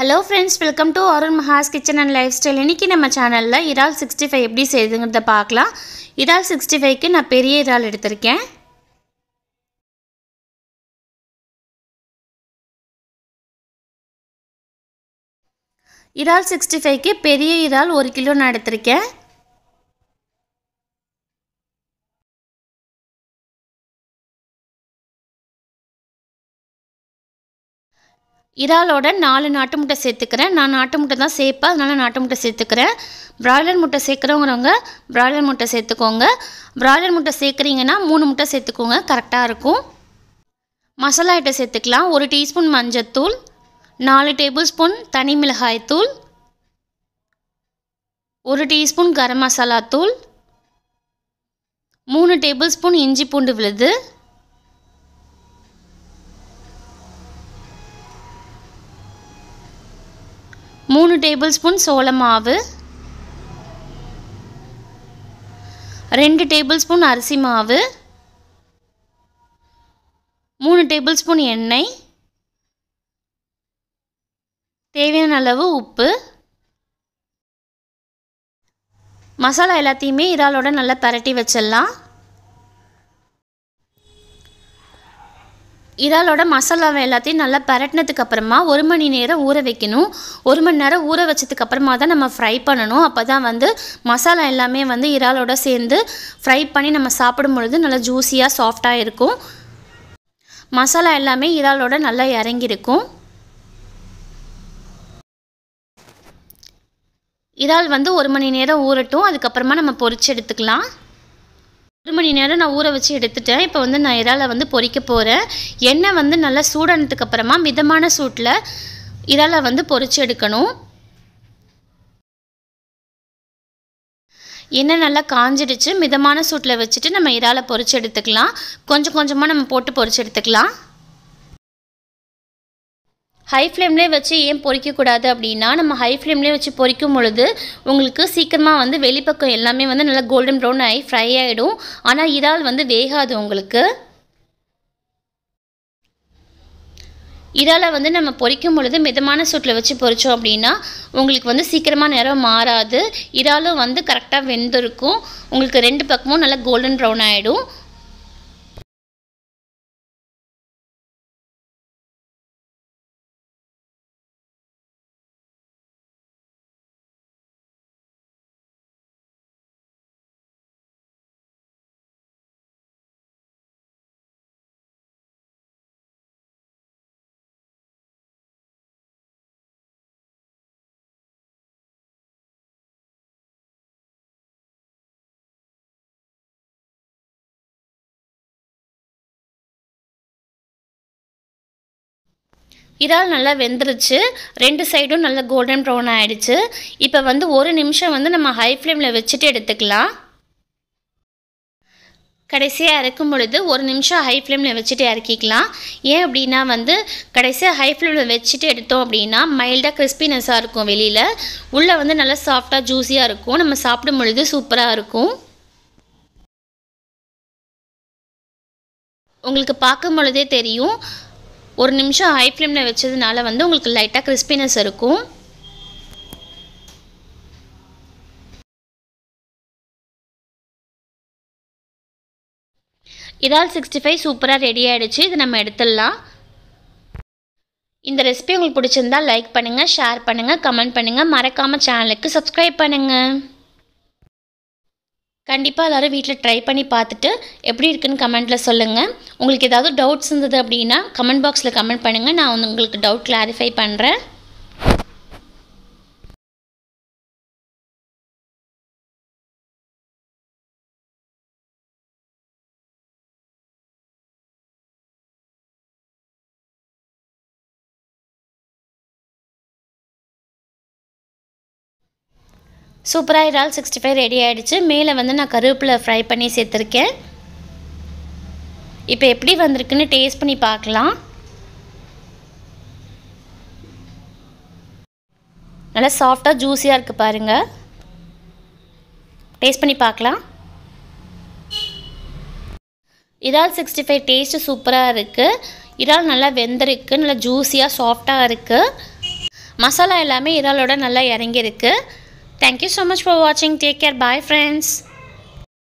Hello friends welcome to Arun Maha's kitchen and lifestyle இன்றைக்கி நம்ம சேனலில் இறால் சிக்ஸ்டி ஃபைவ் எப்படி செய்துங்கிறத பார்க்கலாம் இறால் சிக்ஸ்டி ஃபைவ்க்கு நான் பெரிய இறால் எடுத்திருக்கேன் இறால் சிக்ஸ்டி ஃபைவ்க்கு பெரிய இறால் ஒரு கிலோ நான் எடுத்திருக்கேன் இறாலோட நாலு நாட்டு முட்டை சேர்த்துக்கிறேன் நான் நாட்டு முட்டை தான் சேர்ப்பேன் அதனால் நாட்டு முட்டை சேர்த்துக்கிறேன் ப்ராய்லர் முட்டை சேர்க்குறவங்கிறவங்க ப்ராய்லர் முட்டை சேர்த்துக்கோங்க ப்ராய்லர் முட்டை சேர்க்குறீங்கன்னா மூணு முட்டை சேர்த்துக்கோங்க கரெக்டாக இருக்கும் மசாலா ஐட்டம் சேர்த்துக்கலாம் ஒரு டீஸ்பூன் மஞ்சத்தூள் நாலு டேபிள் ஸ்பூன் தனி மிளகாய் தூள் ஒரு டீஸ்பூன் கரம் மசாலா தூள் மூணு டேபிள் ஸ்பூன் இஞ்சி பூண்டு விழுது மூணு டேபிள் ஸ்பூன் சோள மாவு ரெண்டு டேபிள் ஸ்பூன் அரிசி மாவு மூணு டேபிள் ஸ்பூன் எண்ணெய் தேவையான அளவு உப்பு மசாலா எல்லாத்தையுமே இறாலோட நல்லா பரட்டி வச்சிடலாம் இறாலோட மசாலாவை எல்லாத்தையும் நல்லா பரட்டினதுக்கு அப்புறமா ஒரு மணி நேரம் ஊற வைக்கணும் ஒரு மணி நேரம் ஊற வச்சதுக்கு அப்புறமா தான் நம்ம ஃப்ரை பண்ணணும் அப்போ தான் வந்து மசாலா எல்லாமே வந்து இறாலோட சேர்ந்து ஃப்ரை பண்ணி நம்ம சாப்பிடும் பொழுது நல்லா ஜூஸியாக சாஃப்டாக இருக்கும் மசாலா எல்லாமே இறாலோட நல்லா இறங்கியிருக்கும் இறால் வந்து ஒரு மணி நேரம் ஊறட்டும் அதுக்கப்புறமா நம்ம பொறிச்சு எடுத்துக்கலாம் ஒரு மணி நேரம் நான் ஊற வச்சு எடுத்துட்டேன் இப்போ வந்து நான் இறாலை வந்து பொறிக்க போகிறேன் எண்ணெய் வந்து நல்லா சூடானதுக்கு அப்புறமா மிதமான சூட்டில் இறாலை வந்து பொறிச்சு எடுக்கணும் எண்ணெய் நல்லா காஞ்சிடுச்சு மிதமான சூட்டில் வச்சுட்டு நம்ம இறாலை பொறிச்சு எடுத்துக்கலாம் கொஞ்சம் கொஞ்சமாக நம்ம போட்டு பொறிச்சு எடுத்துக்கலாம் ஹை ஃப்ளேம்லேயே வச்சு ஏன் பொறிக்கக்கூடாது அப்படின்னா நம்ம ஹை ஃப்ளேம்லேயே வச்சு பொறிக்கும் பொழுது உங்களுக்கு சீக்கிரமாக வந்து வெளிப்பக்கம் எல்லாமே வந்து நல்லா கோல்டன் ப்ரௌன் ஆகி ஃப்ரை ஆகிடும் ஆனால் இதால் வந்து வேகாது உங்களுக்கு இறால வந்து நம்ம பொறிக்கும் பொழுது மிதமான சூட்டில் வச்சு பொறிச்சோம் அப்படின்னா உங்களுக்கு வந்து சீக்கிரமாக நேரம் மாறாது இதாலும் வந்து கரெக்டாக வெந்திருக்கும் உங்களுக்கு ரெண்டு பக்கமும் நல்லா கோல்டன் ப்ரௌன் ஆகிடும் இறால் நல்லா வெந்துருச்சு ரெண்டு சைடும் நல்லா கோல்டன் ப்ரௌன் ஆகிடுச்சு இப்போ வந்து ஒரு நிமிஷம் வந்து நம்ம ஹை ஃப்ளேமில் வச்சுட்டு எடுத்துக்கலாம் கடைசியாக இறக்கும் பொழுது ஒரு நிமிஷம் ஹை ஃப்ளேமில் வச்சுட்டு இறக்கிக்கலாம் ஏன் அப்படின்னா வந்து கடைசியாக ஹை ஃப்ளேமில் வச்சுட்டு எடுத்தோம் அப்படின்னா மைல்டாக கிறிஸ்பினஸ்ஸாக இருக்கும் வெளியில் உள்ளே வந்து நல்லா சாஃப்டாக ஜூஸியாக இருக்கும் நம்ம சாப்பிடும் பொழுது சூப்பராக இருக்கும் உங்களுக்கு பார்க்கும் பொழுதே தெரியும் ஒரு நிமிஷம் ஹை ஃப்ளேமில் வச்சதுனால வந்து உங்களுக்கு லைட்டாக கிறிஸ்பினஸ் இருக்கும் இதால் சிக்ஸ்டி ஃபைவ் சூப்பராக ரெடி ஆகிடுச்சு இது நம்ம எடுத்துடலாம் இந்த ரெசிபி உங்களுக்கு பிடிச்சிருந்தால் லைக் பண்ணுங்கள் ஷேர் பண்ணுங்கள் கமெண்ட் பண்ணுங்கள் மறக்காமல் சேனலுக்கு சப்ஸ்கிரைப் பண்ணுங்கள் கண்டிப்பாக எல்லோரும் வீட்டில் ட்ரை பண்ணி பார்த்துட்டு எப்படி இருக்குன்னு கமெண்ட்டில் சொல்லுங்கள் உங்களுக்கு ஏதாவது டவுட்ஸ் இருந்தது அப்படின்னா கமெண்ட் பாக்ஸில் கமெண்ட் பண்ணுங்கள் நான் உங்களுக்கு டவுட் கிளாரிஃபை பண்ணுறேன் சூப்பராக இறால் சிக்ஸ்டி ஃபைவ் ரெடி ஆகிடுச்சு மேலே வந்து நான் கருவேப்பிலை ஃப்ரை பண்ணி சேர்த்துருக்கேன் இப்போ எப்படி வந்திருக்குன்னு டேஸ்ட் பண்ணி பார்க்கலாம் நல்லா சாஃப்டாக ஜூஸியாக இருக்குது பாருங்கள் டேஸ்ட் பண்ணி பார்க்கலாம் இறால் சிக்ஸ்டி ஃபைவ் டேஸ்ட்டு சூப்பராக இருக்குது இறால் நல்லா வெந்திருக்கு நல்லா ஜூஸியாக சாஃப்டாக இருக்குது மசாலா எல்லாமே இறாலோட நல்லா இறங்கியிருக்கு Thank you so much for watching. Take care. Bye friends.